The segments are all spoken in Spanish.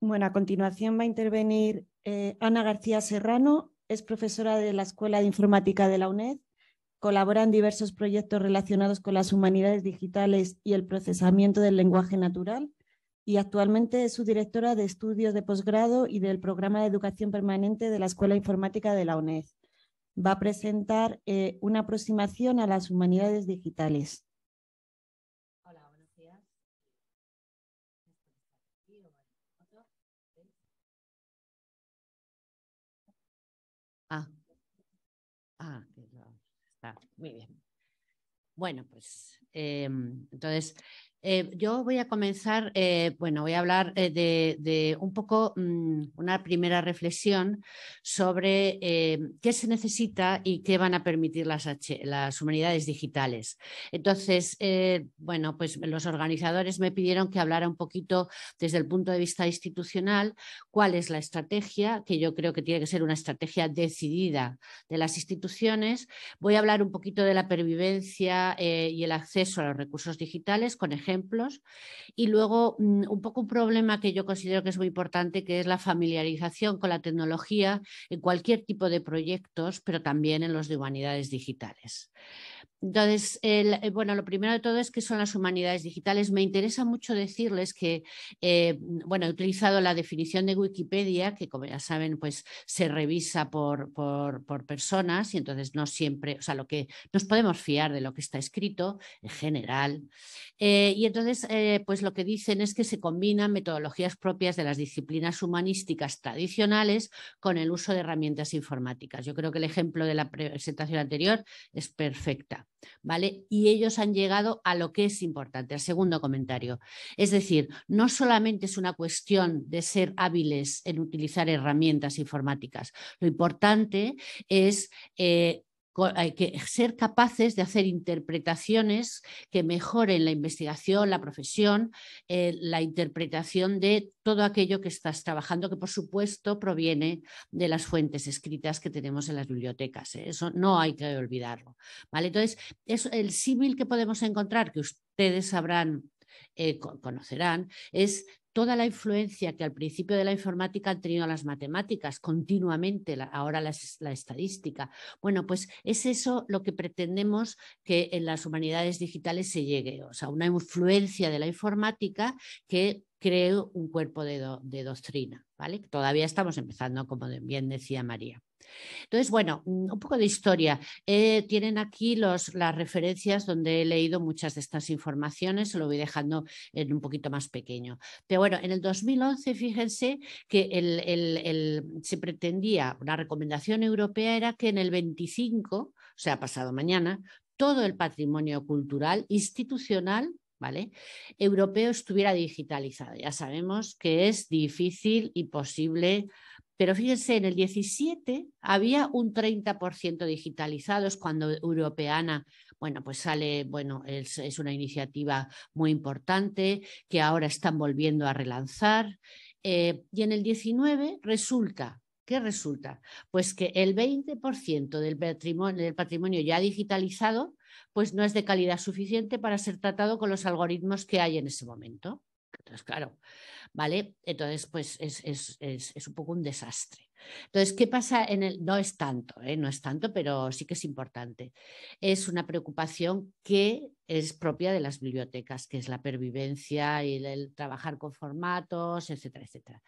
Bueno, a continuación va a intervenir eh, Ana García Serrano, es profesora de la Escuela de Informática de la UNED, colabora en diversos proyectos relacionados con las humanidades digitales y el procesamiento del lenguaje natural y actualmente es subdirectora de estudios de posgrado y del programa de educación permanente de la Escuela de Informática de la UNED. Va a presentar eh, una aproximación a las humanidades digitales. Ah, muy bien. Bueno, pues em, entonces eh, yo voy a comenzar, eh, bueno, voy a hablar eh, de, un poco mm, una primera reflexión sobre qué se necesita y qué van a permitir las, las humanidades digitales. Entonces, bueno, pues los organizadores me pidieron que hablara un poquito desde el punto de vista institucional cuál es la estrategia, que yo creo que tiene que ser una estrategia decidida de las instituciones. Voy a hablar un poquito de la pervivencia y el acceso a los recursos digitales con ejemplos ejemplos. Y luego, mm, un poco un problema que yo considero que es muy importante, que es la familiarización con la tecnología en cualquier tipo de proyectos, pero también en los de humanidades digitales. Entonces, eh, bueno, lo primero de todo es que son las humanidades digitales. Me interesa mucho decirles que, eh, bueno, he utilizado la definición de Wikipedia, que como ya saben, pues se revisa por, personas y entonces no siempre, o sea, lo que nos podemos fiar de lo que está escrito en general. Eh, y entonces, eh, pues lo que dicen es que se combinan metodologías propias de las disciplinas humanísticas tradicionales con el uso de herramientas informáticas. Yo creo que el ejemplo de la presentación anterior es perfecta, ¿vale? Y ellos han llegado a lo que es importante, al segundo comentario. Es decir, no solamente es una cuestión de ser hábiles en utilizar herramientas informáticas, lo importante es eh, hay que ser capaces de hacer interpretaciones que mejoren la investigación, la profesión, eh, la interpretación de todo aquello que estás trabajando, que por supuesto proviene de las fuentes escritas que tenemos en las bibliotecas. ¿eh? Eso no hay que olvidarlo. ¿vale? Entonces, es el símil que podemos encontrar, que ustedes sabrán eh, conocerán, es toda la influencia que al principio de la informática han tenido las matemáticas, continuamente, ahora la, la estadística. Bueno, pues es eso lo que pretendemos que en las humanidades digitales se llegue, o sea, una influencia de la informática que cree un cuerpo de, de doctrina, ¿vale? Todavía estamos empezando, como bien decía María. Entonces, bueno, mm, un poco de historia. Eh, tienen aquí los, las referencias donde he leído muchas de estas informaciones, se lo voy dejando en un poquito más pequeño. Pero bueno, en el 2011, fíjense que el, se pretendía, una recomendación europea era que en el 25, o sea, pasado mañana, todo el patrimonio cultural, institucional, ¿vale? Europeo estuviera digitalizado. Ya sabemos que es difícil y posible pero fíjense, en el 17 había un 30% digitalizados cuando Europeana, bueno, pues sale, bueno, es, una iniciativa muy importante que ahora están volviendo a relanzar. Eh, y en el 19 resulta ¿Qué resulta? Pues que el 20% del patrimonio, del patrimonio, ya digitalizado pues no es de calidad suficiente para ser tratado con los algoritmos que hay en ese momento. Entonces, claro. ¿Vale? Entonces, pues es, es un poco un desastre. Entonces, ¿qué pasa en el.? No es tanto, ¿eh? no es tanto, pero sí que es importante. Es una preocupación que es propia de las bibliotecas, que es la pervivencia y el trabajar con formatos, etcétera, etcétera.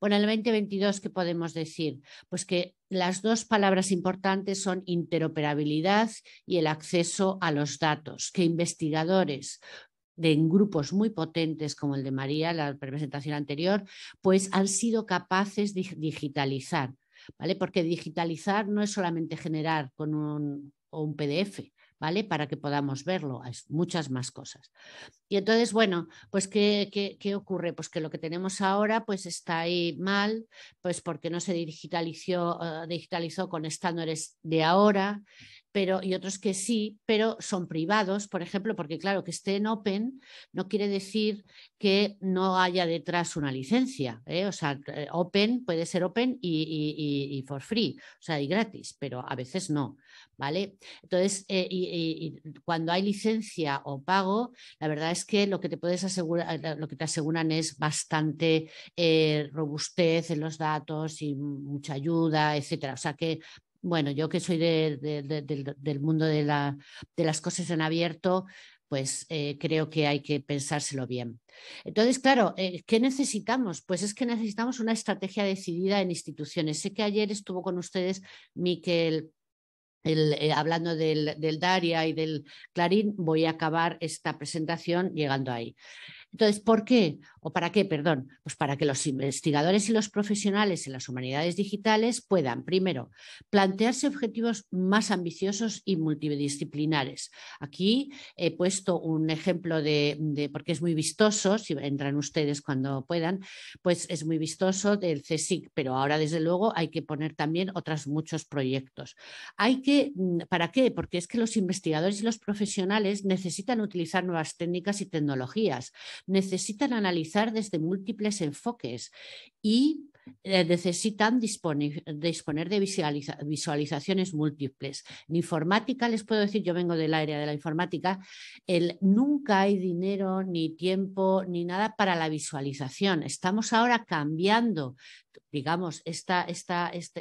Bueno, en el 2022, ¿qué podemos decir? Pues que las dos palabras importantes son interoperabilidad y el acceso a los datos, que investigadores, de en grupos muy potentes como el de María, la presentación anterior, pues han sido capaces de digitalizar, ¿vale? Porque digitalizar no es solamente generar con un, PDF, ¿vale? Para que podamos verlo, hay muchas más cosas. Y entonces, bueno, pues ¿qué, ocurre? Pues que lo que tenemos ahora pues está ahí mal, pues porque no se digitalizó, eh, digitalizó con estándares de ahora, pero, y otros que sí, pero son privados, por ejemplo, porque claro, que esté en open no quiere decir que no haya detrás una licencia. ¿eh? O sea, eh, open puede ser open y, for free, o sea, y gratis, pero a veces no, ¿vale? Entonces, eh, y, cuando hay licencia o pago, la verdad es que lo que te puedes asegurar, lo que te aseguran es bastante robustez en los datos y mucha ayuda, etcétera. O sea que bueno, yo que soy del, mundo de, las cosas en abierto, pues eh, creo que hay que pensárselo bien. Entonces, claro, eh, ¿qué necesitamos? Pues es que necesitamos una estrategia decidida en instituciones. Sé que ayer estuvo con ustedes Miquel. Eh, hablando del, del Daria y del Clarín, voy a acabar esta presentación llegando ahí. Entonces, ¿por qué? ¿O para qué? Perdón. Pues para que los investigadores y los profesionales en las humanidades digitales puedan, primero, plantearse objetivos más ambiciosos y multidisciplinares. Aquí he puesto un ejemplo de, porque es muy vistoso, si entran ustedes cuando puedan, pues es muy vistoso del CSIC, pero ahora desde luego hay que poner también otros muchos proyectos. Hay que, mm, ¿para qué? Porque es que los investigadores y los profesionales necesitan utilizar nuevas técnicas y tecnologías necesitan analizar desde múltiples enfoques y eh, necesitan disponer de visualizaciones múltiples. En informática, les puedo decir, yo vengo del área de la informática, el, nunca hay dinero, ni tiempo, ni nada para la visualización. Estamos ahora cambiando digamos, esta, este,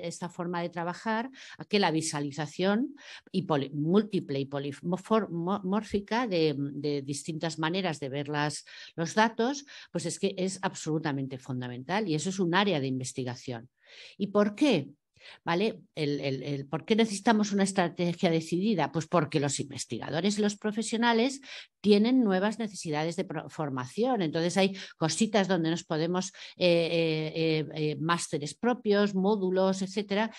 esta, forma de trabajar que la visualización y múltiple y polimórfica de, distintas maneras de ver los datos, pues es que es absolutamente fundamental y eso es un área de investigación. ¿Y por qué? ¿Vale? El, el, ¿Por qué necesitamos una estrategia decidida? Pues porque los investigadores y los profesionales tienen nuevas necesidades de formación. Entonces hay cositas donde nos podemos, eh, eh, eh, másteres propios, módulos, etcétera.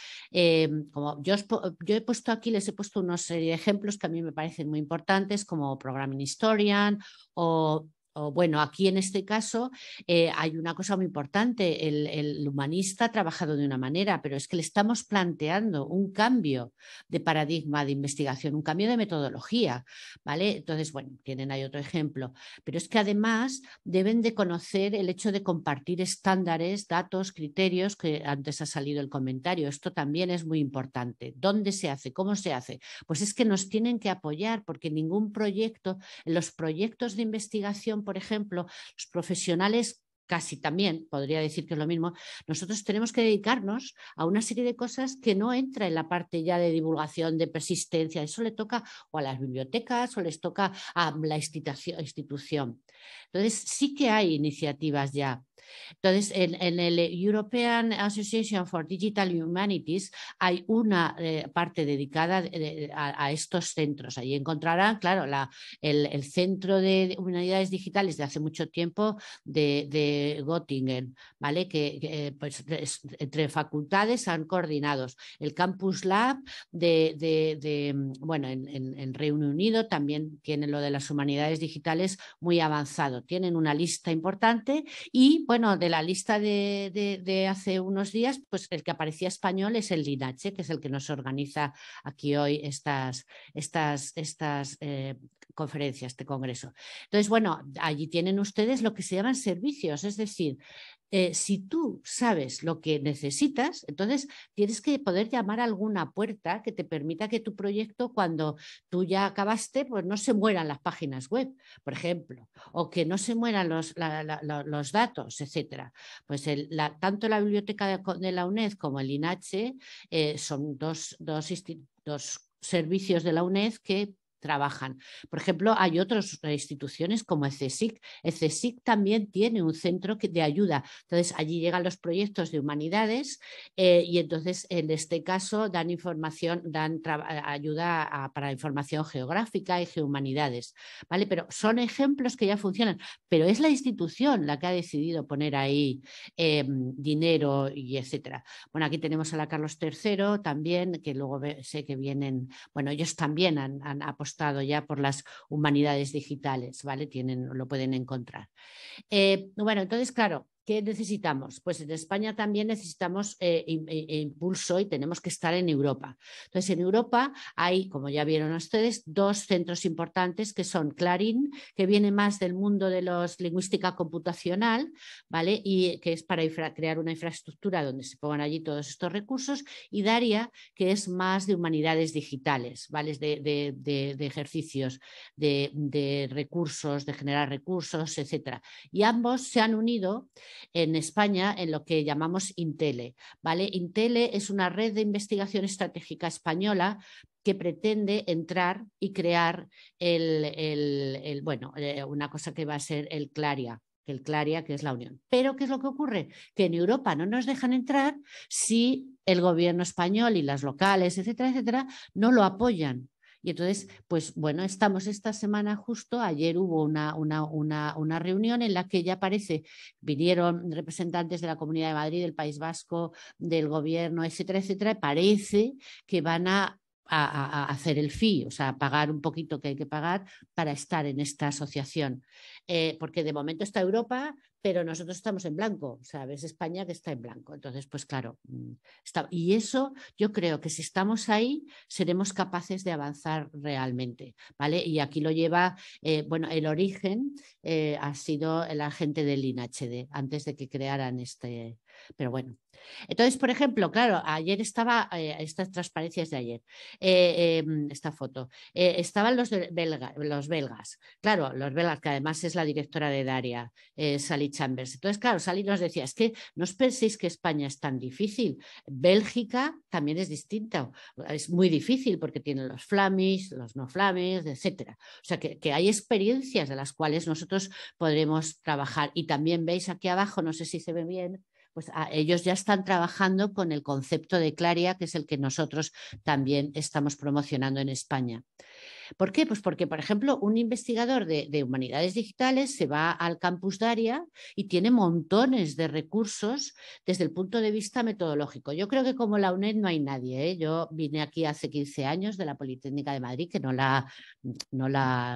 como yo, yo, he puesto aquí, les he puesto una serie de ejemplos que a mí me parecen muy importantes, como Programming Historian o bueno, aquí en este caso eh, hay una cosa muy importante, el, humanista ha trabajado de una manera, pero es que le estamos planteando un cambio de paradigma de investigación, un cambio de metodología, ¿vale? Entonces, bueno, tienen ahí otro ejemplo, pero es que además deben de conocer el hecho de compartir estándares, datos, criterios, que antes ha salido el comentario, esto también es muy importante. ¿Dónde se hace? ¿Cómo se hace? Pues es que nos tienen que apoyar porque ningún proyecto, los proyectos de investigación por ejemplo, los profesionales casi también, podría decir que es lo mismo, nosotros tenemos que dedicarnos a una serie de cosas que no entra en la parte ya de divulgación, de persistencia, eso le toca o a las bibliotecas o les toca a la institución. Entonces, sí que hay iniciativas ya entonces, en, el European Association for Digital Humanities hay una eh, parte dedicada a, estos centros. Allí encontrarán, claro, la, el, Centro de Humanidades Digitales de hace mucho tiempo de, Göttingen, ¿vale? que, eh, pues, entre facultades han coordinado el Campus Lab de, bueno, en, en Reino Unido también tienen lo de las humanidades digitales muy avanzado. Tienen una lista importante y bueno, de la lista de, hace unos días, pues el que aparecía español es el Linache, que es el que nos organiza aquí hoy estas, estas, estas eh, conferencias, este congreso. Entonces, bueno, allí tienen ustedes lo que se llaman servicios, es decir, eh, si tú sabes lo que necesitas, entonces tienes que poder llamar a alguna puerta que te permita que tu proyecto, cuando tú ya acabaste, pues no se mueran las páginas web, por ejemplo, o que no se mueran los, datos, etc. Pues tanto la biblioteca de, la UNED como el INACHE eh, son dos, dos servicios de la UNED que trabajan. Por ejemplo, hay otras eh, instituciones como ECSIC. ECSIC también tiene un centro de ayuda. Entonces, allí llegan los proyectos de humanidades eh, y entonces, en este caso, dan información, dan ayuda para información geográfica y geohumanidades. ¿vale? Pero son ejemplos que ya funcionan, pero es la institución la que ha decidido poner ahí eh, dinero y etcétera. Bueno, aquí tenemos a la Carlos III también, que luego sé que vienen, bueno, ellos también han apostado ya por las humanidades digitales, ¿vale? Tienen, lo pueden encontrar. Eh, bueno, entonces, claro, ¿Qué necesitamos? Pues en España también necesitamos eh, eh, impulso y tenemos que estar en Europa. Entonces, en Europa hay, como ya vieron ustedes, dos centros importantes que son Clarín, que viene más del mundo de la lingüística computacional, ¿vale? Y eh, que es para crear una infraestructura donde se pongan allí todos estos recursos, y Daria, que es más de humanidades digitales, ¿vale? De, de ejercicios, de recursos, de generar recursos, etcétera. Y ambos se han unido en España en lo que llamamos Intele. ¿vale? Intele es una red de investigación estratégica española que pretende entrar y crear el, bueno, eh, una cosa que va a ser el Claria, que el Claria, que es la Unión. Pero, ¿qué es lo que ocurre? Que en Europa no nos dejan entrar si el gobierno español y las locales, etcétera, etcétera, no lo apoyan. Y entonces, pues bueno, estamos esta semana justo, ayer hubo una, una, una, reunión en la que ya parece, vinieron representantes de la Comunidad de Madrid, del País Vasco, del gobierno, etcétera, etcétera, parece que van a a, hacer el fee, o sea, pagar un poquito que hay que pagar para estar en esta asociación. Eh, porque de momento está Europa, pero nosotros estamos en blanco, ¿sabes? España que está en blanco. Entonces, pues claro, mm, está... y eso yo creo que si estamos ahí, seremos capaces de avanzar realmente, ¿vale? Y aquí lo lleva, eh, bueno, el origen eh, ha sido el agente del INHD, antes de que crearan este, pero bueno. Entonces, por ejemplo, claro, ayer estaba, eh, estas transparencias de ayer, eh, em, esta foto, eh, estaban los, los belgas, claro, los belgas, que además es la directora de Daria, Sally Chambers. Entonces, claro, Sally nos decía, es que no os penséis que España es tan difícil, Bélgica también es distinta, es muy difícil porque tiene los flamis, los no flamis, etcétera. O sea, que hay experiencias de las cuales nosotros podremos trabajar. Y también veis aquí abajo, no sé si se ve bien, pues ah, ellos ya están trabajando con el concepto de Claria, que es el que nosotros también estamos promocionando en España. ¿Por qué? Pues porque, por ejemplo, un investigador de, humanidades digitales se va al campus Daria y tiene montones de recursos desde el punto de vista metodológico. Yo creo que como la UNED no hay nadie. ¿eh? Yo vine aquí hace 15 años de la Politécnica de Madrid, que no la, no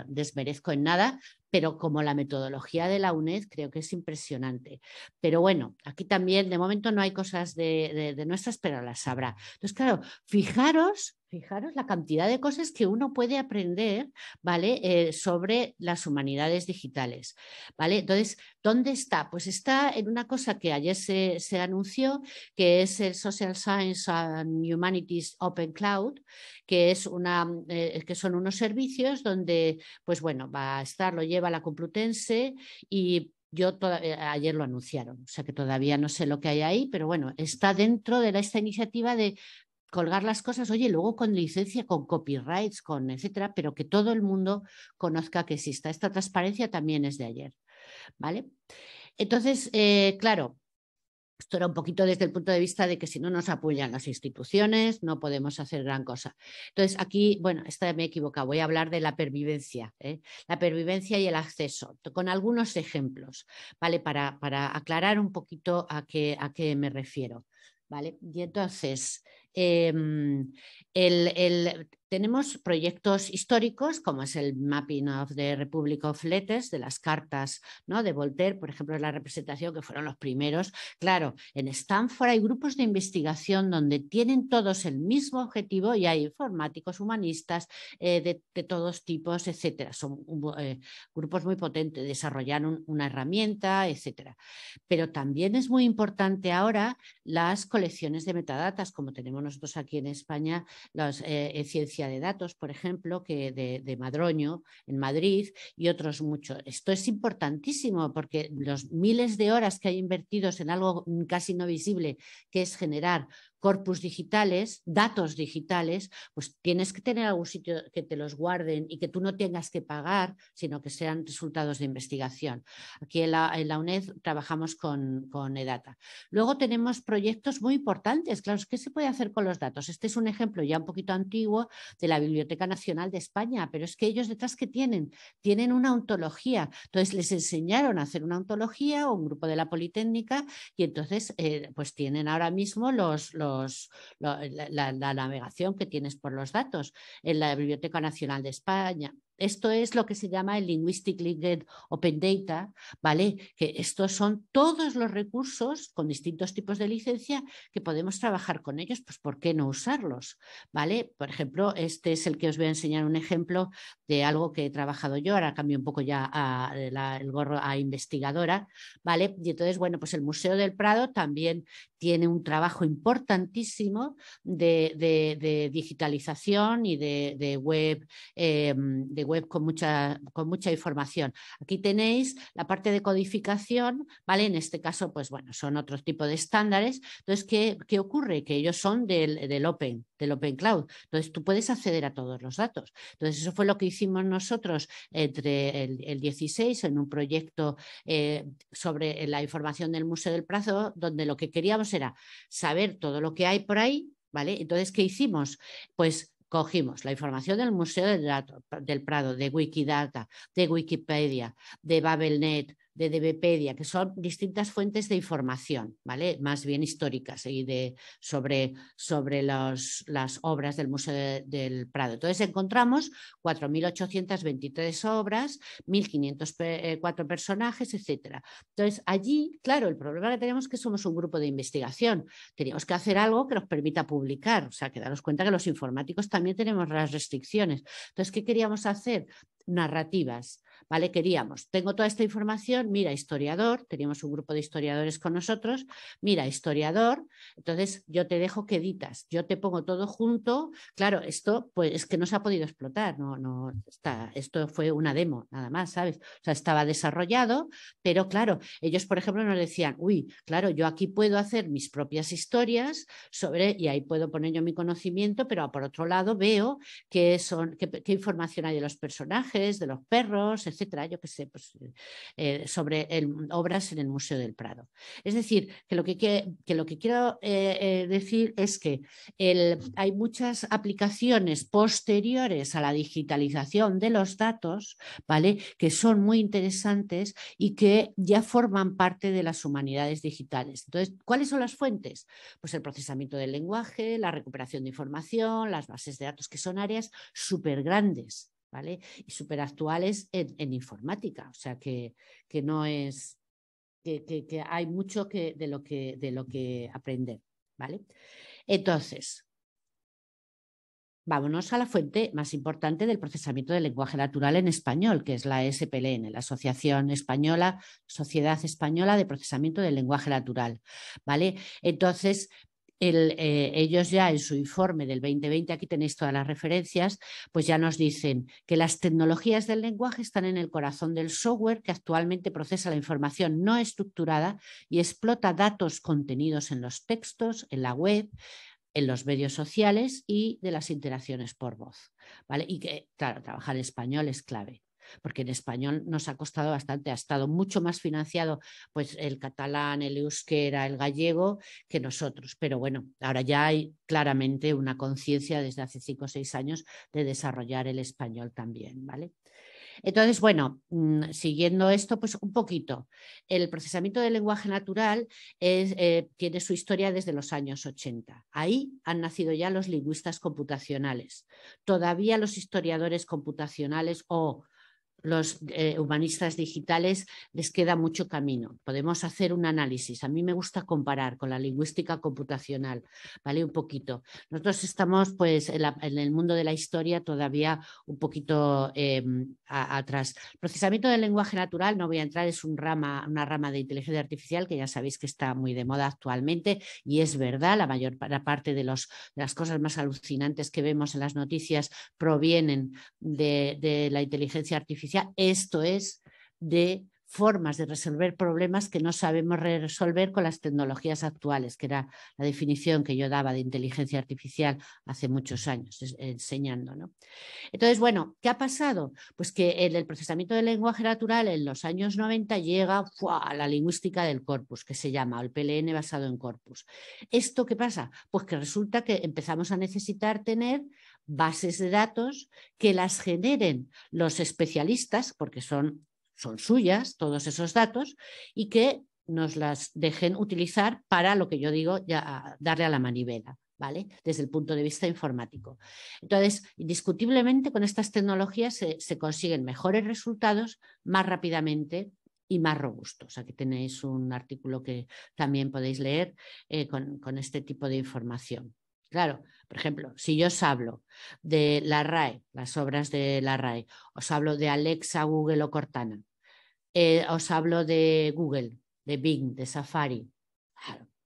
desmerezco en nada, pero como la metodología de la UNED creo que es impresionante. Pero bueno, aquí también de momento no hay cosas de, de, nuestras, pero las habrá. Entonces, claro, fijaros Fijaros la cantidad de cosas que uno puede aprender, ¿vale? Eh, sobre las humanidades digitales, ¿vale? Entonces, ¿dónde está? Pues está en una cosa que ayer se, anunció, que es el Social Science and Humanities Open Cloud, que, es una, mm, eh, que son unos servicios donde, pues bueno, va a estar, lo lleva la Complutense y yo eh, ayer lo anunciaron, o sea que todavía no sé lo que hay ahí, pero bueno, está dentro de esta iniciativa de colgar las cosas, oye, luego con licencia, con copyrights, con etcétera, pero que todo el mundo conozca que exista. Esta transparencia también es de ayer, ¿vale? Entonces, eh, claro, esto era un poquito desde el punto de vista de que si no nos apoyan las instituciones, no podemos hacer gran cosa. Entonces, aquí, bueno, esta me he equivocado, voy a hablar de la pervivencia, ¿eh? la pervivencia y el acceso, con algunos ejemplos, ¿vale? Para, para aclarar un poquito a qué, a qué me refiero, ¿vale? Y entonces, eh, el, el, tenemos proyectos históricos, como es el Mapping of the Republic of Letters, de las cartas ¿no? de Voltaire, por ejemplo, la representación, que fueron los primeros. Claro, en Stanford hay grupos de investigación donde tienen todos el mismo objetivo y hay informáticos, humanistas eh, de, todos tipos, etcétera. Son eh, grupos muy potentes, desarrollaron una herramienta, etcétera. Pero también es muy importante ahora las colecciones de metadatas, como tenemos nosotros aquí en España, las eh, ciencias de datos, por ejemplo, que de, de Madroño en Madrid y otros muchos. Esto es importantísimo porque los miles de horas que hay invertidos en algo casi no visible, que es generar corpus digitales, datos digitales, pues tienes que tener algún sitio que te los guarden y que tú no tengas que pagar, sino que sean resultados de investigación. Aquí en la, UNED trabajamos con, con, EDATA. Luego tenemos proyectos muy importantes. Claro, ¿qué se puede hacer con los datos? Este es un ejemplo ya un poquito antiguo de la Biblioteca Nacional de España, pero es que ellos detrás que tienen, tienen una ontología. Entonces les enseñaron a hacer una ontología o un grupo de la Politécnica y entonces eh, pues tienen ahora mismo los la, navegación que tienes por los datos en la Biblioteca Nacional de España. Esto es lo que se llama el Linguistic Linked Open Data, ¿vale? Que estos son todos los recursos con distintos tipos de licencia que podemos trabajar con ellos, pues ¿por qué no usarlos? ¿Vale? Por ejemplo, este es el que os voy a enseñar un ejemplo de algo que he trabajado yo, ahora cambio un poco ya a, el gorro a investigadora, ¿vale? Y entonces, bueno, pues el Museo del Prado también tiene un trabajo importantísimo de, digitalización y de, web, eh, de web con, mucha, con mucha información. Aquí tenéis la parte de codificación, ¿vale? En este caso, pues bueno, son otro tipo de estándares. Entonces, ¿qué, ocurre? Que ellos son del, Open, del Open Cloud. Entonces, tú puedes acceder a todos los datos. Entonces, eso fue lo que hicimos nosotros entre el, 16 en un proyecto eh, sobre la información del Museo del prado donde lo que queríamos era saber todo lo que hay por ahí, ¿vale? Entonces, ¿qué hicimos? Pues cogimos la información del Museo del, Prado, de Wikidata, de Wikipedia, de Babelnet, de DBpedia, que son distintas fuentes de información, ¿vale? Más bien históricas y de, sobre, sobre las obras del Museo del Prado. Entonces encontramos 4.823 obras, 1.504 eh, personajes, etc. Entonces allí, claro, el problema que tenemos es que somos un grupo de investigación. Teníamos que hacer algo que nos permita publicar, o sea, que daros cuenta que los informáticos también tenemos las restricciones. Entonces, ¿qué queríamos hacer? Narrativas ¿vale? Queríamos, tengo toda esta información, mira, historiador, teníamos un grupo de historiadores con nosotros, mira, historiador, entonces yo te dejo que editas, yo te pongo todo junto, claro, esto pues es que no se ha podido explotar, no, no, está, esto fue una demo, nada más, ¿sabes? O sea, estaba desarrollado, pero claro, ellos, por ejemplo, nos decían, uy, claro, yo aquí puedo hacer mis propias historias sobre, y ahí puedo poner yo mi conocimiento, pero por otro lado veo qué, son, qué, qué información hay de los personajes, de los perros, etc etcétera, yo que sé, pues, eh, sobre obras en el Museo del Prado. Es decir, que lo que, lo que quiero eh, eh, decir es que hay muchas aplicaciones posteriores a la digitalización de los datos, ¿vale? Que son muy interesantes y que ya forman parte de las humanidades digitales. Entonces, ¿cuáles son las fuentes? Pues el procesamiento del lenguaje, la recuperación de información, las bases de datos, que son áreas súper grandes. Y súper actuales en, informática, o sea que, que no es, que, que, hay mucho que, de, lo que, de lo que aprender, ¿vale? Entonces, vámonos a la fuente más importante del procesamiento del lenguaje natural en español, que es la SPLN, la Asociación Española, Sociedad Española de Procesamiento del Lenguaje Natural, ¿vale? Entonces, el, eh, ellos ya en su informe del 2020, aquí tenéis todas las referencias, pues ya nos dicen que las tecnologías del lenguaje están en el corazón del software que actualmente procesa la información no estructurada y explota datos contenidos en los textos, en la web, en los medios sociales y de las interacciones por voz. ¿vale? Y que trabajar español es clave porque en español nos ha costado bastante, ha estado mucho más financiado pues el catalán, el euskera, el gallego que nosotros. Pero bueno, ahora ya hay claramente una conciencia desde hace cinco o seis años de desarrollar el español también, ¿vale? Entonces, bueno, mm, siguiendo esto, pues un poquito. El procesamiento del lenguaje natural eh, tiene su historia desde los años 80. Ahí han nacido ya los lingüistas computacionales. Todavía los historiadores computacionales o los eh, humanistas digitales les queda mucho camino. Podemos hacer un análisis. A mí me gusta comparar con la lingüística computacional, ¿vale? Un poquito. Nosotros estamos pues en, el mundo de la historia todavía un poquito em, atrás. Procesamiento del lenguaje natural, no voy a entrar, es un rama, una rama de inteligencia artificial que ya sabéis que está muy de moda actualmente y es verdad, la mayor parte de, las cosas más alucinantes que vemos en las noticias provienen de la inteligencia artificial esto es, de formas de resolver problemas que no sabemos resolver con las tecnologías actuales, que era la definición que yo daba de inteligencia artificial hace muchos años, enseñando. ¿no? Entonces, bueno, ¿qué ha pasado? Pues que el procesamiento del lenguaje natural en los años 90 llega a la lingüística del corpus, que se llama, el PLN basado en corpus. ¿Esto qué pasa? Pues que resulta que empezamos a necesitar tener bases de datos que las generen los especialistas, porque son, suyas todos esos datos, y que nos las dejen utilizar para lo que yo digo, ya darle a la manivela. ¿Vale? Desde el punto de vista informático. Entonces, indiscutiblemente con estas tecnologías se, consiguen mejores resultados más rápidamente y más robustos. Aquí tenéis un artículo que también podéis leer eh, con este tipo de información. Claro, por ejemplo, si yo os hablo de la RAE, las obras de la RAE, os hablo de Alexa, Google o Cortana, eh, os hablo de Google, de Bing, de Safari,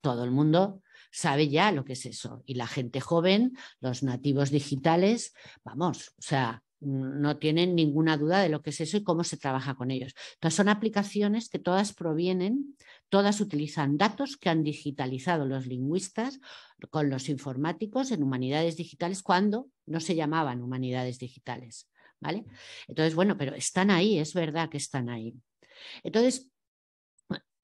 todo el mundo sabe ya lo que es eso. Y la gente joven, los nativos digitales, vamos, o sea, no tienen ninguna duda de lo que es eso y cómo se trabaja con ellos. Entonces, son aplicaciones que todas provienen, todas utilizan datos que han digitalizado los lingüistas con los informáticos en humanidades digitales cuando no se llamaban humanidades digitales. ¿vale? Entonces, bueno, pero están ahí, es verdad que están ahí. Entonces,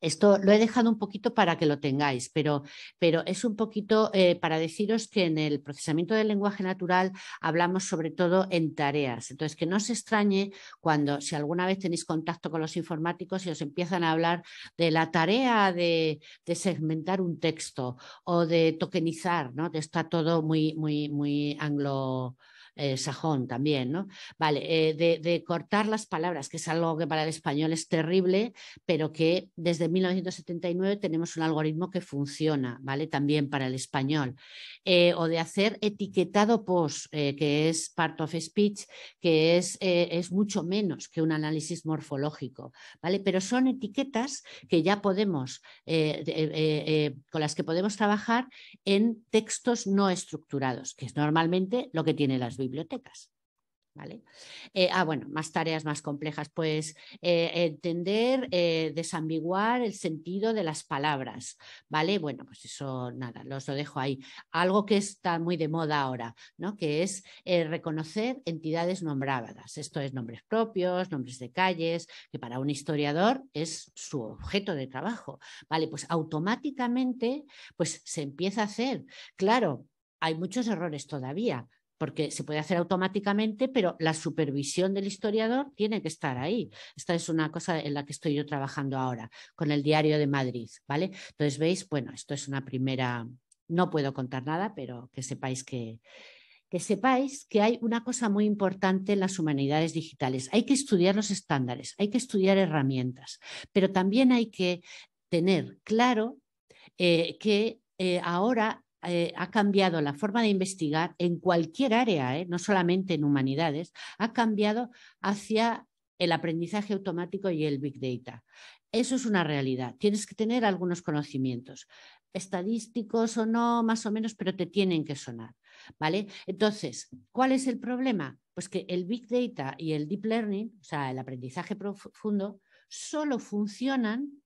esto lo he dejado un poquito para que lo tengáis, pero, pero es un poquito eh, para deciros que en el procesamiento del lenguaje natural hablamos sobre todo en tareas. Entonces, que no se extrañe cuando, si alguna vez tenéis contacto con los informáticos y os empiezan a hablar de la tarea de, de segmentar un texto o de tokenizar, ¿no? Está todo muy, muy, muy anglo eh, sajón también, ¿no? Vale, eh, de, de, cortar las palabras, que es algo que para el español es terrible, pero que desde 1979 tenemos un algoritmo que funciona, ¿vale? También para el español. Eh, o de hacer etiquetado post, eh, que es part of speech, que es, eh, es mucho menos que un análisis morfológico, ¿vale? Pero son etiquetas que ya podemos, con las que podemos trabajar en textos no estructurados, que es normalmente lo que tienen las bibliotecas. ¿Vale? Eh, ah, bueno, más tareas más complejas. Pues eh, entender, eh, desambiguar el sentido de las palabras, ¿vale? Bueno, pues eso nada, los lo dejo ahí. Algo que está muy de moda ahora, ¿no? Que es reconocer entidades nombradas. Esto es nombres propios, nombres de calles, que para un historiador es su objeto de trabajo, ¿vale? Pues automáticamente pues se empieza a hacer. Claro, hay muchos errores todavía, porque se puede hacer automáticamente, pero la supervisión del historiador tiene que estar ahí. Esta es una cosa en la que estoy yo trabajando ahora con el Diario de Madrid, ¿vale? Entonces veis, bueno, esto es una primera, no puedo contar nada, pero que sepáis que, que sepáis que hay una cosa muy importante en las humanidades digitales. Hay que estudiar los estándares, hay que estudiar herramientas, pero también hay que tener claro eh, que eh, ahora eh, ha cambiado la forma de investigar en cualquier área, ¿eh? no solamente en humanidades, ha cambiado hacia el aprendizaje automático y el big data. Eso es una realidad. Tienes que tener algunos conocimientos, estadísticos o no, más o menos, pero te tienen que sonar. ¿Vale? Entonces, ¿cuál es el problema? Pues que el big data y el deep learning, o sea, el aprendizaje profundo, solo funcionan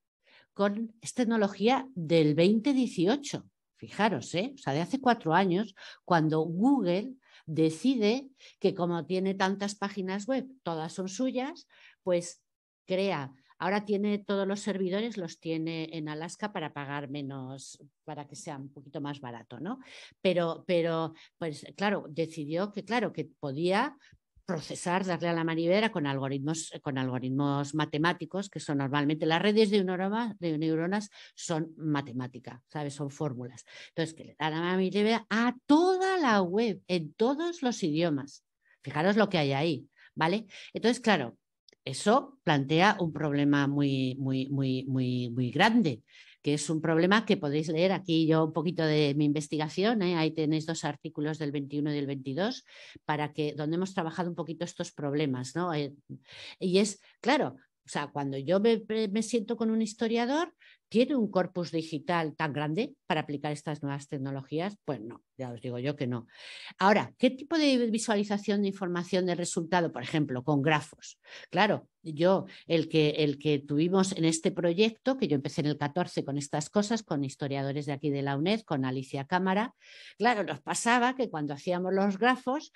con tecnología del 2018. Fijaros, ¿eh? o sea, de hace cuatro años, cuando Google decide que como tiene tantas páginas web, todas son suyas, pues crea. Ahora tiene todos los servidores, los tiene en Alaska para pagar menos, para que sea un poquito más barato, ¿no? Pero, pero, pues claro, decidió que, claro, que podía procesar, darle a la manivela con algoritmos, eh, con algoritmos matemáticos, que son normalmente las redes de, neuronas son matemática, ¿sabes? Son fórmulas. Entonces, que le da la manivela a toda la web, en todos los idiomas. Fijaros lo que hay ahí, ¿vale? Entonces, claro, eso plantea un problema muy, muy, muy, muy, muy grande que es un problema que podéis leer aquí yo un poquito de mi investigación. ¿eh? Ahí tenéis dos artículos del 21 y del 22, para que, donde hemos trabajado un poquito estos problemas. ¿no? Eh, y es, claro, o sea, cuando yo me siento con un historiador, ¿Tiene un corpus digital tan grande para aplicar estas nuevas tecnologías? Pues no, ya os digo yo que no. Ahora, ¿qué tipo de visualización de información de resultado? Por ejemplo, con grafos. Claro, yo, el que, el que tuvimos en este proyecto, que yo empecé en el 14 con estas cosas, con historiadores de aquí de la UNED, con Alicia Cámara, claro, nos pasaba que cuando hacíamos los grafos,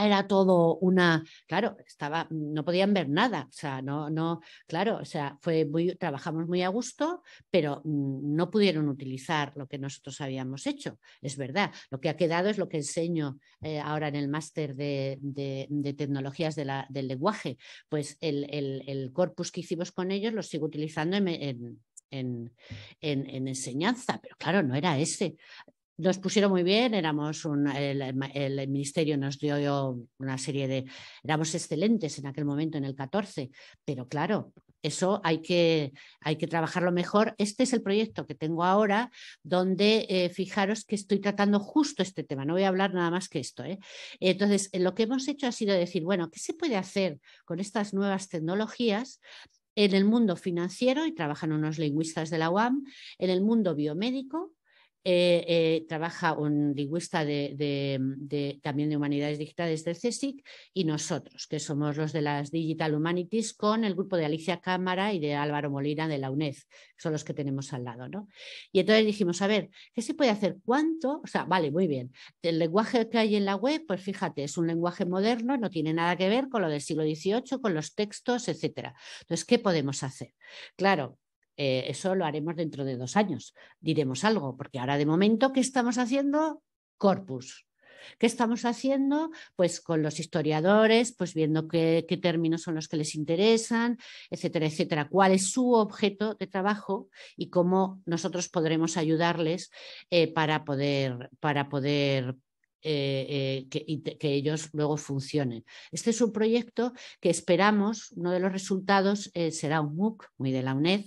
era todo una, claro, estaba, no podían ver nada, o sea, no, no, claro, o sea, fue muy, trabajamos muy a gusto, pero mm, no pudieron utilizar lo que nosotros habíamos hecho, es verdad. Lo que ha quedado es lo que enseño eh, ahora en el máster de, de, tecnologías del lenguaje, pues el, corpus que hicimos con ellos lo sigo utilizando en, en, en, enseñanza, pero claro, no era ese nos pusieron muy bien, éramos el, ministerio nos dio una serie de, éramos excelentes en aquel momento, en el 14, pero claro, eso hay que, hay que trabajarlo mejor. Este es el proyecto que tengo ahora, donde eh, fijaros que estoy tratando justo este tema, no voy a hablar nada más que esto. ¿eh? Entonces, eh, lo que hemos hecho ha sido decir, bueno, ¿qué se puede hacer con estas nuevas tecnologías? En el mundo financiero, y trabajan unos lingüistas de la UAM, en el mundo biomédico, eh, eh, trabaja un lingüista mm, de, también de humanidades digitales del CSIC y nosotros, que somos los de las Digital Humanities, con el grupo de Alicia Cámara y de Álvaro Molina de la UNED, son los que tenemos al lado. ¿no? Y entonces dijimos, a ver, ¿qué se puede hacer? ¿Cuánto? O sea, vale, muy bien. El lenguaje que hay en la web, pues fíjate, es un lenguaje moderno, no tiene nada que ver con lo del siglo XVIII, con los textos, etcétera. Entonces, ¿qué podemos hacer? Claro, eh, eso lo haremos dentro de dos años. Diremos algo, porque ahora de momento, ¿qué estamos haciendo? Corpus. ¿Qué estamos haciendo? Pues con los historiadores, pues viendo qué, términos son los que les interesan, etcétera, etcétera, cuál es su objeto de trabajo y cómo nosotros podremos ayudarles eh, para, poder, para poder eh, eh, que, y que, ellos luego funcionen. Este es un proyecto que esperamos, uno de los resultados eh, será un MOOC, muy de la UNED,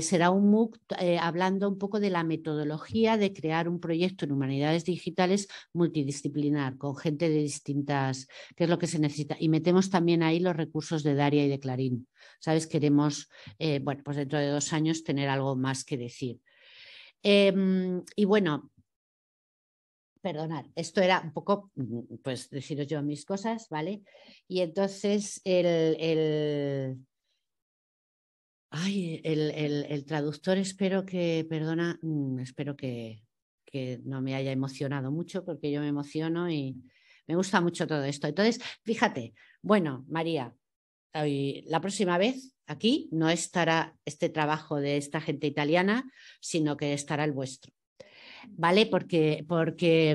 será un MOOC hablando un poco de la metodología de crear un proyecto en humanidades digitales multidisciplinar, con gente de distintas, que es lo que se necesita. Y metemos también ahí los recursos de Daria y de Clarín. ¿Sabes? Queremos, bueno, pues dentro de dos años tener algo más que decir. Em, y bueno, perdonar. Esto era un poco, mm, pues, deciros yo mis cosas, ¿vale? Y entonces el, el... Ay, el, el, traductor espero que, perdona, mm, espero que, que, no me haya emocionado mucho porque yo me emociono y me gusta mucho todo esto. Entonces, fíjate, bueno, María, la próxima vez aquí no estará este trabajo de esta gente italiana, sino que estará el vuestro. ¿vale? Porque,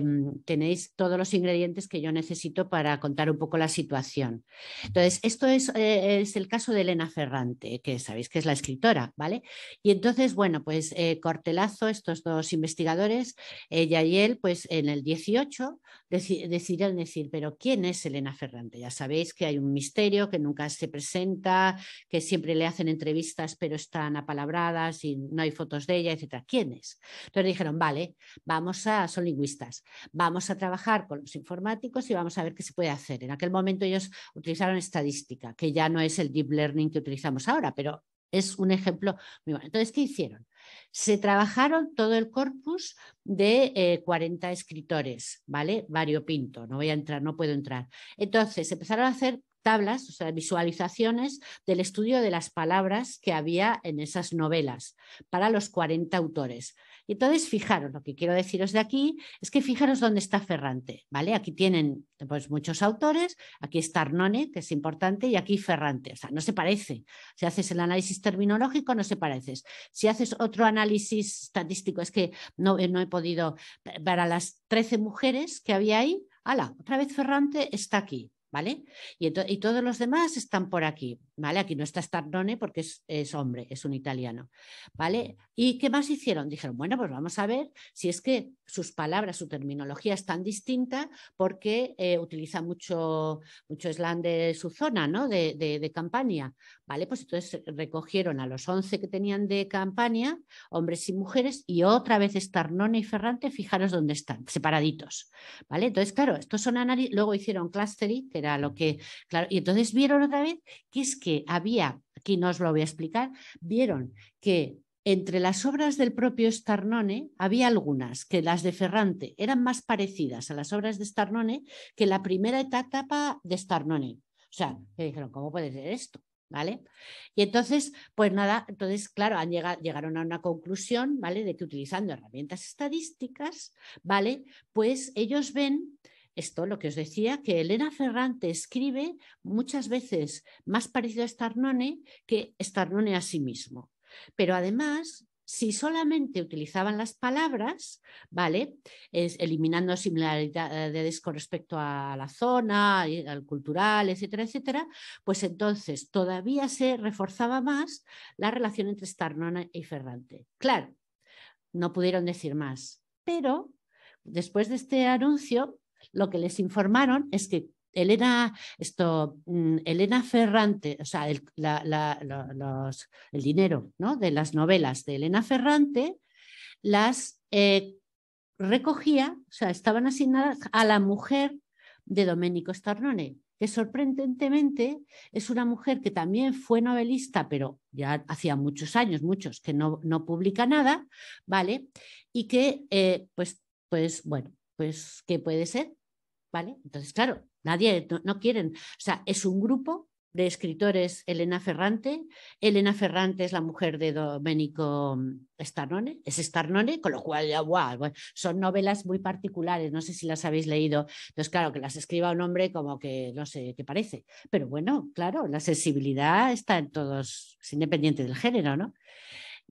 mm, tenéis todos los ingredientes que yo necesito para contar un poco la situación. Entonces, esto eh, es, el caso de Elena Ferrante, que sabéis que es la escritora, ¿vale? Y entonces, bueno, pues eh, Cortelazo, estos dos investigadores, ella y él, pues en el 18 decidieron decir, pero ¿quién es Elena Ferrante? Ya sabéis que hay un misterio, que nunca se presenta, que siempre le hacen entrevistas, pero están apalabradas y no hay fotos de ella, etcétera. ¿Quién es? Entonces dijeron, vale, vamos a, son lingüistas, vamos a trabajar con los informáticos y vamos a ver qué se puede hacer. En aquel momento ellos utilizaron estadística, que ya no es el deep learning que utilizamos ahora, pero es un ejemplo muy bueno. Entonces, ¿qué hicieron? Se trabajaron todo el corpus de 40 eh, escritores, ¿vale? pinto, no voy a entrar, no puedo entrar. Entonces, empezaron a hacer tablas, o sea, visualizaciones del estudio de las palabras que había en esas novelas para los 40 autores. Y entonces, fijaros, lo que quiero deciros de aquí es que fijaros dónde está Ferrante, ¿vale? Aquí tienen pues, muchos autores, aquí está Arnone, que es importante, y aquí Ferrante, o sea, no se parece. Si haces el análisis terminológico, no se parece. Si haces otro análisis estadístico, es que no, eh, he podido, para las 13 mujeres que había ahí, ¡hala! otra vez Ferrante está aquí. ¿vale? Y, y, todos los demás están por aquí, ¿vale? Aquí no está Stardone porque es, es, hombre, es un italiano, ¿vale? ¿Y qué más hicieron? Dijeron, bueno, pues vamos a ver si es que sus palabras, su terminología es tan distinta porque eh, utiliza mucho, mucho de su zona, ¿no? De, de, ¿vale? Pues entonces recogieron a los 11 que tenían de campaña, hombres y mujeres, y otra vez Starnone y Ferrante, fijaros dónde están, separaditos, ¿vale? Entonces, claro, estos son análisis, luego hicieron clustering, que era lo que, claro, y entonces vieron otra vez que es que había, aquí no os lo voy a explicar, vieron que entre las obras del propio Starnone había algunas que las de Ferrante eran más parecidas a las obras de Starnone que la primera etapa de Starnone. O sea, que dijeron, ¿cómo puede ser esto? ¿Vale? Y entonces, pues nada, entonces, claro, han llegado, llegaron a una conclusión, ¿vale? De que utilizando herramientas estadísticas, ¿vale? Pues ellos ven esto, lo que os decía, que Elena Ferrante escribe muchas veces más parecido a Starnone que Starnone a sí mismo. Pero además, si solamente utilizaban las palabras, ¿vale? eliminando similaridades con respecto a la zona, eh, al cultural, etcétera, etcétera, pues entonces todavía se reforzaba más la relación entre Starnona y Ferrante. Claro, no pudieron decir más, pero después de este anuncio, lo que les informaron es que Elena, mm, Elena Ferrante, o sea, el, dinero ¿no? de las novelas de Elena Ferrante, las eh, recogía, o sea, estaban asignadas a la mujer de Domenico Starnone, que sorprendentemente es una mujer que también fue novelista, pero ya hacía muchos años, muchos, que no, publica nada, ¿vale? Y que, eh, pues, pues, bueno, pues, ¿qué puede ser? ¿vale? Entonces, claro, nadie, no, quieren. O sea, es un grupo de escritores Elena Ferrante. Elena Ferrante es la mujer de Domenico Starnone, es Starnone, con lo cual ya, son novelas muy particulares, no sé si las habéis leído. Entonces, claro, que las escriba un hombre como que no sé qué parece. Pero bueno, claro, la sensibilidad está en todos, es independiente del género, ¿no?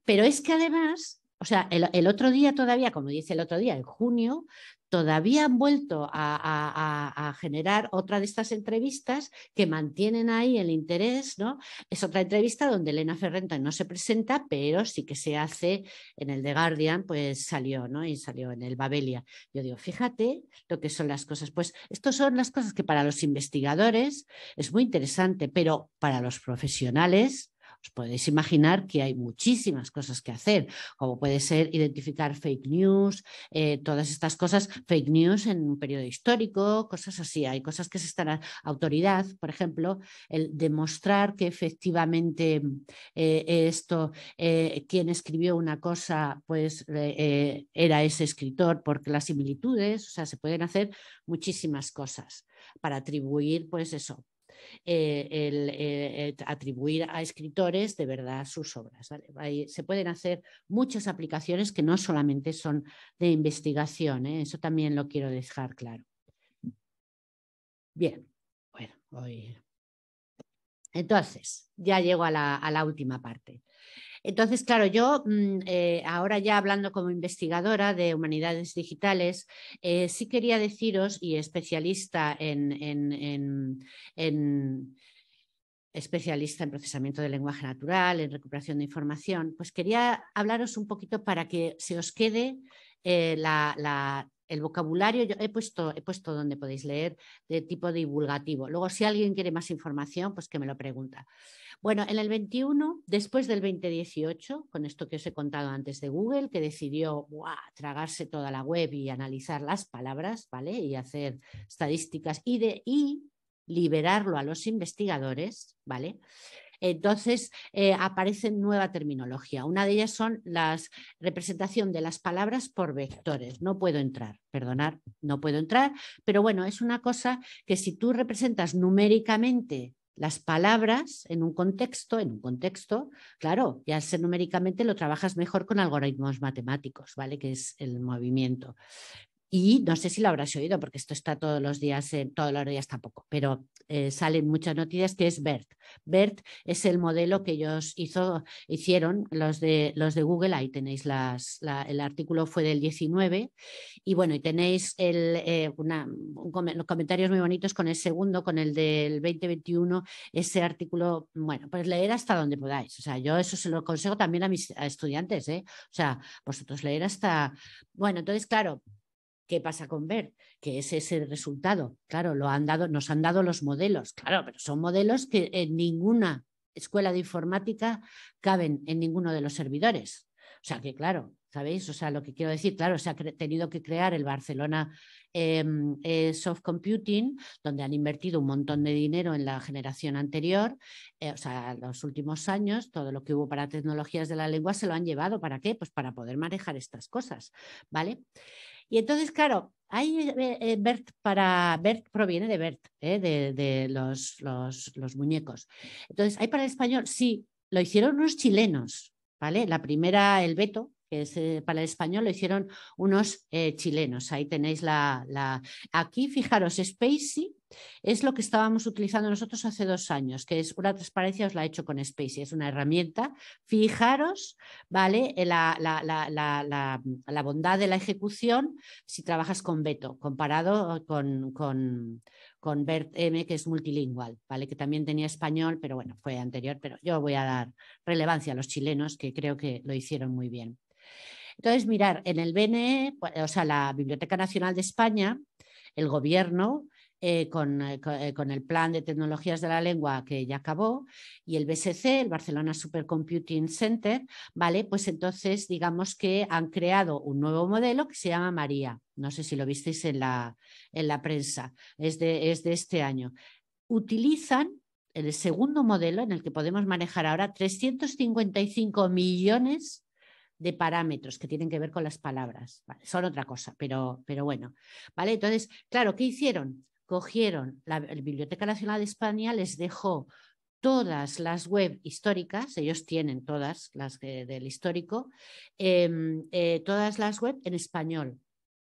Pero es que además, o sea, el, el otro día todavía, como dice el otro día, en junio, todavía han vuelto a, generar otra de estas entrevistas que mantienen ahí el interés, ¿no? Es otra entrevista donde Elena Ferrenta no se presenta, pero sí que se hace en el The Guardian, pues salió, ¿no? Y salió en el Babelia. Yo digo, fíjate lo que son las cosas. Pues estas son las cosas que para los investigadores es muy interesante, pero para los profesionales os podéis imaginar que hay muchísimas cosas que hacer, como puede ser identificar fake news, eh, todas estas cosas, fake news en un periodo histórico, cosas así. Hay cosas que se están autoridad, por ejemplo, el demostrar que efectivamente eh, esto, eh, quien escribió una cosa, pues era ese escritor, porque las similitudes, o sea, se pueden hacer muchísimas cosas para atribuir, pues eso, eh, el, eh, eh, atribuir a escritores de verdad sus obras. se pueden hacer muchas aplicaciones que no solamente son de investigación, eso también lo quiero dejar claro. Bien, bueno, Entonces, ya llego a la, a la última parte. Entonces, claro, yo mm, eh, ahora ya hablando como investigadora de humanidades digitales, eh, sí quería deciros, y especialista en, especialista en procesamiento de lenguaje natural, en recuperación de información, pues quería hablaros un poquito para que se os quede eh, la, el vocabulario yo he puesto, he puesto donde podéis leer de tipo divulgativo. Luego, si alguien quiere más información, pues que me lo pregunta. Bueno, en el 21, después del 2018, con esto que os he contado antes de Google, que decidió tragarse toda la web y analizar las palabras, ¿vale? Y hacer estadísticas y, de, y liberarlo a los investigadores, ¿vale? Entonces eh, aparece nueva terminología. Una de ellas son las representación de las palabras por vectores. No puedo entrar, perdonar, no puedo entrar, pero bueno, es una cosa que si tú representas numéricamente las palabras en un contexto, en un contexto, claro, ya sea numéricamente lo trabajas mejor con algoritmos matemáticos, ¿vale? Que es el movimiento. Y no sé si lo habrás oído, porque esto está todos los días, todos los días tampoco, pero eh, salen muchas noticias que es BERT. BERT es el modelo que ellos hizo, hicieron los de, los de Google, ahí tenéis las, el artículo fue del 19, y bueno, y tenéis el, eh, comentarios muy bonitos con el segundo, con el del 2021, ese artículo, bueno, pues leer hasta donde podáis, o sea, yo eso se lo aconsejo también a mis estudiantes, ¿eh? o sea, vosotros leer hasta, bueno, entonces claro, ¿Qué pasa con ver? Que es ese resultado. Claro, lo han dado, nos han dado los modelos. Claro, pero son modelos que en ninguna escuela de informática caben en ninguno de los servidores. O sea que, claro, ¿sabéis? O sea, lo que quiero decir, claro, se ha tenido que crear el Barcelona em, eh, Soft Computing, donde han invertido un montón de dinero en la generación anterior, eh, o sea, los últimos años, todo lo que hubo para tecnologías de la lengua se lo han llevado, ¿para qué? Pues para poder manejar estas cosas, ¿vale? Y entonces, claro, hay eh, Bert para Bert proviene de Bert, ¿eh? de, los, los, muñecos. Entonces, ¿hay para el español? Sí, lo hicieron unos chilenos, ¿vale? La primera, el Beto, que es eh, para el español, lo hicieron unos chilenos. Ahí tenéis la, la... Aquí, fijaros, Spacey es lo que estábamos utilizando nosotros hace dos años, que es una transparencia, os la he hecho con Spacey, es una herramienta. Fijaros, ¿vale? Eh, la, la, bondad de la ejecución si trabajas con Beto, comparado con, con, con Bert M, que es multilingual, ¿vale? Que también tenía español, pero bueno, fue anterior, pero yo voy a dar relevancia a los chilenos, que creo que lo hicieron muy bien. Entonces, mirar, en el BNE, o sea, la Biblioteca Nacional de España, el gobierno eh, eh, eh, con, el plan de tecnologías de la lengua que ya acabó, y el BSC, el Barcelona Supercomputing Center, ¿vale? Pues entonces digamos que han creado un nuevo modelo que se llama María. No sé si lo visteis en la, en la prensa, es de, este año. Utilizan el segundo modelo en el que podemos manejar ahora 355 millones de parámetros que tienen que ver con las palabras. son otra cosa, pero, pero bueno. ¿Vale? Entonces, claro, ¿qué hicieron? cogieron la, Biblioteca Nacional de España, les dejó todas las web históricas, ellos tienen todas las del histórico, em, eh, todas las web en español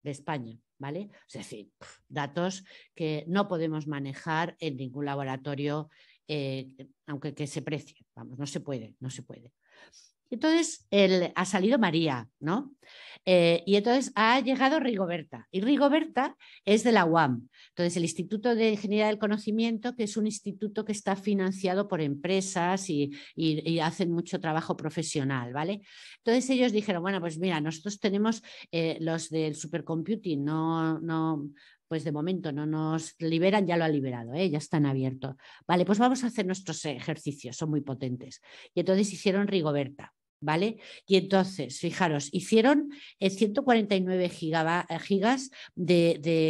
de España, ¿vale? Es decir, datos que no podemos manejar en ningún laboratorio, eh, aunque que se precie, vamos, no se puede, no se puede. Entonces ha salido María, ¿no? Eh, y entonces ha llegado Rigoberta. Y Rigoberta es de la UAM. Entonces, el Instituto de Ingeniería del Conocimiento, que es un instituto que está financiado por empresas y, hacen mucho trabajo profesional, ¿vale? Entonces ellos dijeron, bueno, pues mira, nosotros tenemos eh, los del supercomputing, no, no, pues de momento no nos liberan, ya lo ha liberado, ¿eh? ya están abiertos. Vale, pues vamos a hacer nuestros ejercicios, son muy potentes. Y entonces hicieron Rigoberta. ¿vale? Y entonces, fijaros, hicieron 149 eh, eh, gigas mm, de,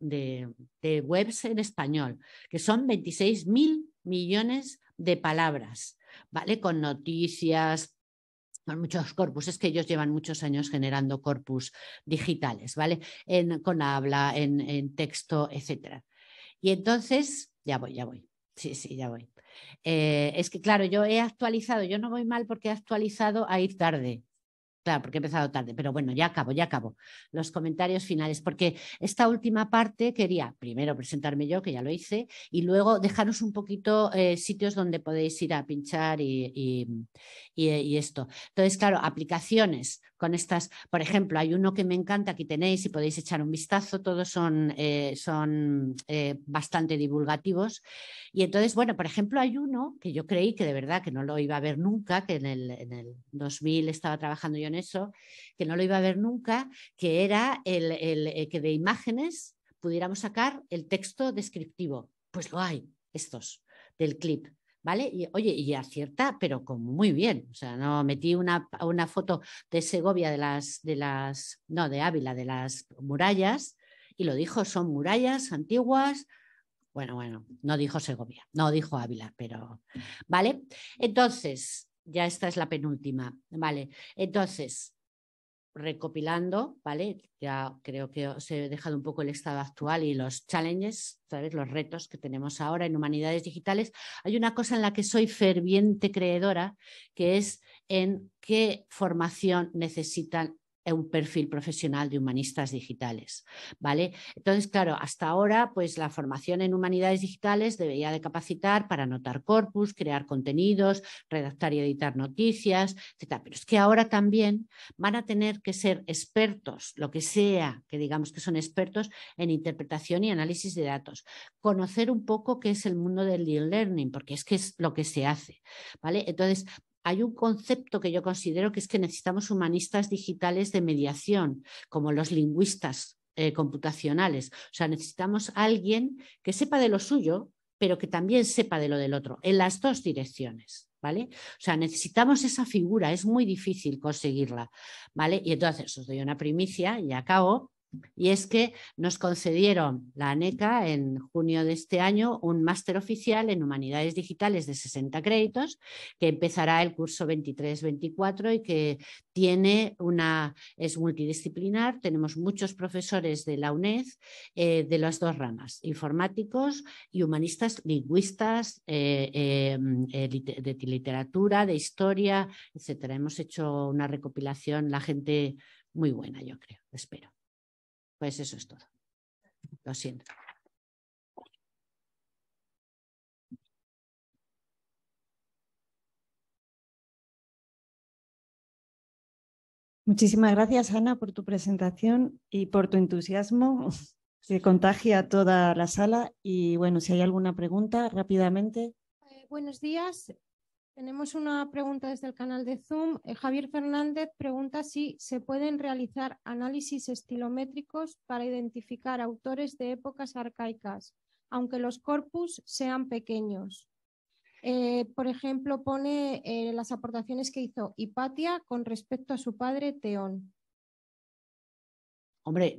de, webs en español, que son 26 mil millones de palabras, ¿vale? Con noticias, con muchos corpus, es que ellos llevan muchos años generando corpus digitales, ¿vale? con habla, en, en texto, etc. Y entonces, ya voy, ya voy. Sí, sí, ya voy. Eh, es que, claro, yo he actualizado, yo no voy mal porque he actualizado a ir tarde. Claro, porque he empezado tarde, pero bueno, ya acabo, ya acabo. Los comentarios finales, porque esta última parte quería primero presentarme yo, que ya lo hice, y luego dejaros un poquito eh, sitios donde podéis ir a pinchar y, y, esto. Entonces, claro, aplicaciones con estas, por ejemplo, hay uno que me encanta, aquí tenéis y podéis echar un vistazo, todos son, eh, son eh, bastante divulgativos. Y entonces, bueno, por ejemplo, hay uno que yo creí que de verdad que no lo iba a ver nunca, que en el, en el 2000 estaba trabajando yo en eso, que no lo iba a ver nunca, que era el, eh, que de imágenes pudiéramos sacar el texto descriptivo. Pues lo hay, estos, del clip. ¿vale? Y, oye, y acierta, pero con muy bien. O sea, no metí una, una, foto de Segovia, de las, de las, no, de Ávila, de las murallas, y lo dijo, son murallas antiguas. Bueno, bueno, no dijo Segovia, no dijo Ávila, pero, ¿vale? Entonces, ya esta es la penúltima, ¿vale? Entonces, recopilando, ¿vale? Ya creo que os he dejado un poco el estado actual y los challenges, ¿sabes? Los retos que tenemos ahora en humanidades digitales. Hay una cosa en la que soy ferviente creedora, que es en qué formación necesitan eh, un perfil profesional de humanistas digitales, ¿vale? Entonces, claro, hasta ahora, pues la formación en humanidades digitales debería de capacitar para anotar corpus, crear contenidos, redactar y editar noticias, etc. Pero es que ahora también van a tener que ser expertos, lo que sea que digamos que son expertos en interpretación y análisis de datos, conocer un poco qué es el mundo del learning, porque es que es lo que se hace, ¿vale? Entonces, hay un concepto que yo considero que es que necesitamos humanistas digitales de mediación, como los lingüistas eh, computacionales. O sea, necesitamos alguien que sepa de lo suyo, pero que también sepa de lo del otro, en las dos direcciones. ¿Vale? O sea, necesitamos esa figura, es muy difícil conseguirla, ¿vale? Y entonces os doy una primicia y acabo. Y es que nos concedieron la ANECA en junio de este año un máster oficial en humanidades digitales de 60 créditos que empezará el curso 23-24 y que tiene una, es multidisciplinar. Tenemos muchos profesores de la UNED eh, de las dos ramas, informáticos y humanistas, lingüistas, eh, em, eh, de literatura, de historia, etc. Hemos hecho una recopilación, la gente muy buena, yo creo, espero. Pues eso es todo. Lo siento. Muchísimas gracias, Ana, por tu presentación y por tu entusiasmo Se contagia toda la sala. Y bueno, si hay alguna pregunta, rápidamente. Eh, buenos días. Tenemos una pregunta desde el canal de Zoom. Eh, Javier Fernández pregunta si se pueden realizar análisis estilométricos para identificar autores de épocas arcaicas, aunque los corpus sean pequeños. Eh, por ejemplo, pone eh, las aportaciones que hizo Hipatia con respecto a su padre Teón. Hombre,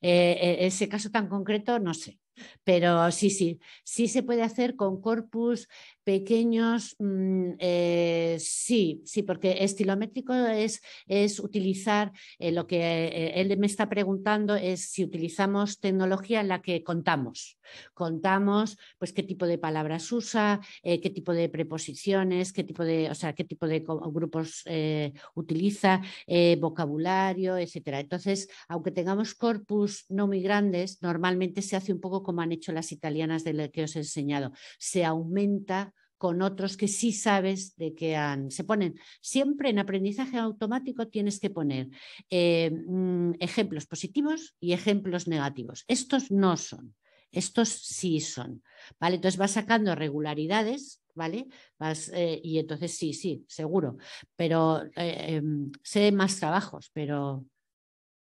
ese caso tan concreto no sé, pero sí, sí, sí se puede hacer con corpus Pequeños, mm, eh, sí, sí, porque estilométrico es, es utilizar eh, lo que eh, él me está preguntando es si utilizamos tecnología en la que contamos. Contamos, pues, qué tipo de palabras usa, qué tipo de preposiciones, qué tipo de, o sea, qué tipo de grupos utiliza, vocabulario, etcétera. Entonces, aunque tengamos corpus no muy grandes, normalmente se hace un poco como han hecho las italianas de las que os he enseñado. Se aumenta con otros que sí sabes de que han. Se ponen siempre en aprendizaje automático tienes que poner eh, mm, ejemplos positivos y ejemplos negativos. Estos no son, estos sí son. ¿Vale? Entonces vas sacando regularidades. ¿Vale? Eh, y entonces sí, sí, seguro. Pero eh, em, sé más trabajos, pero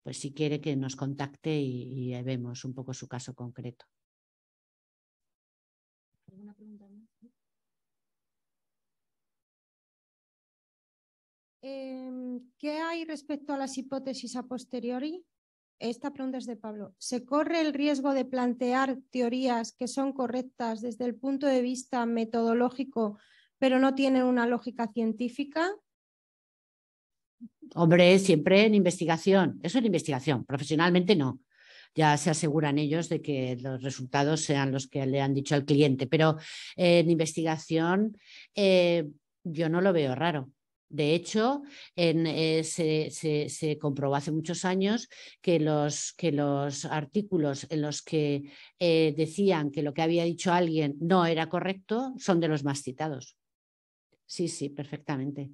pues si quiere que nos contacte y, y vemos un poco su caso concreto. ¿Alguna pregunta? Em, ¿Qué hay respecto a las hipótesis a posteriori? Esta pregunta es de Pablo. ¿Se corre el riesgo de plantear teorías que son correctas desde el punto de vista metodológico, pero no tienen una lógica científica? Hombre, siempre en investigación. Eso en investigación. Profesionalmente no. Ya se aseguran ellos de que los resultados sean los que le han dicho al cliente. Pero en investigación eh, yo no lo veo raro. De hecho, eh, se, comprobó hace muchos años que los, que los artículos en los que eh, decían que lo que había dicho alguien no era correcto son de los más citados. Sí, sí, perfectamente.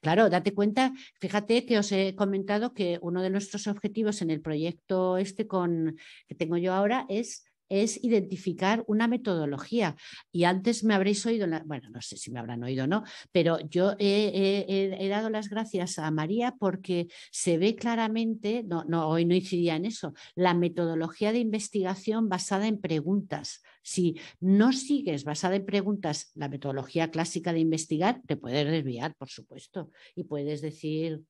Claro, date cuenta, fíjate que os he comentado que uno de nuestros objetivos en el proyecto este con, que tengo yo ahora es es identificar una metodología. Y antes me habréis oído, bueno, no sé si me habrán oído o no, pero yo he, dado las gracias a María porque se ve claramente, no, no, hoy no incidía en eso, la metodología de investigación basada en preguntas. Si no sigues basada en preguntas la metodología clásica de investigar, te puedes desviar, por supuesto, y puedes decir,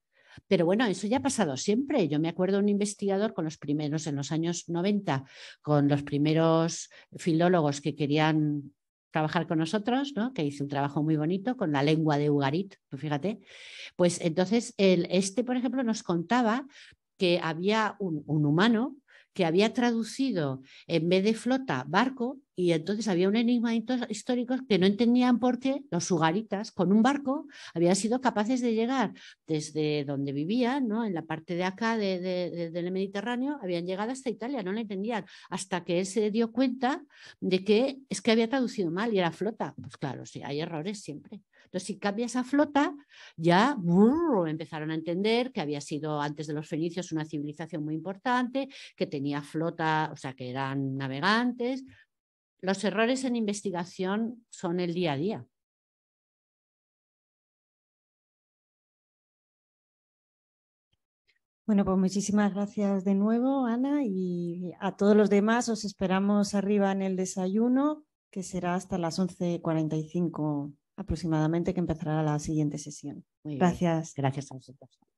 pero bueno, eso ya ha pasado siempre. Yo me acuerdo un investigador con los primeros, en los años 90, con los primeros filólogos que querían trabajar con nosotros, ¿no? que hizo un trabajo muy bonito con la lengua de Ugarit, tú fíjate. Pues entonces, el, este, por ejemplo, nos contaba que había un humano que había traducido en vez de flota, barco, y entonces había un enigma histórico que no entendían por qué los sugaritas con un barco habían sido capaces de llegar desde donde vivían, ¿no? en la parte de acá del Mediterráneo, habían llegado hasta Italia, no lo entendían, hasta que él se dio cuenta de que es que había traducido mal y era flota. Pues claro, sí, hay errores siempre. Entonces, si cambia esa flota, ya empezaron a entender que había sido antes de los fenicios una civilización muy importante, que tenía flota, o sea, que eran navegantes los errores en investigación son el día a día. Bueno, pues muchísimas gracias de nuevo, Ana, y a todos los demás os esperamos arriba en el desayuno, que será hasta las 11.45 aproximadamente, que empezará la siguiente sesión. gracias. Gracias a vosotros.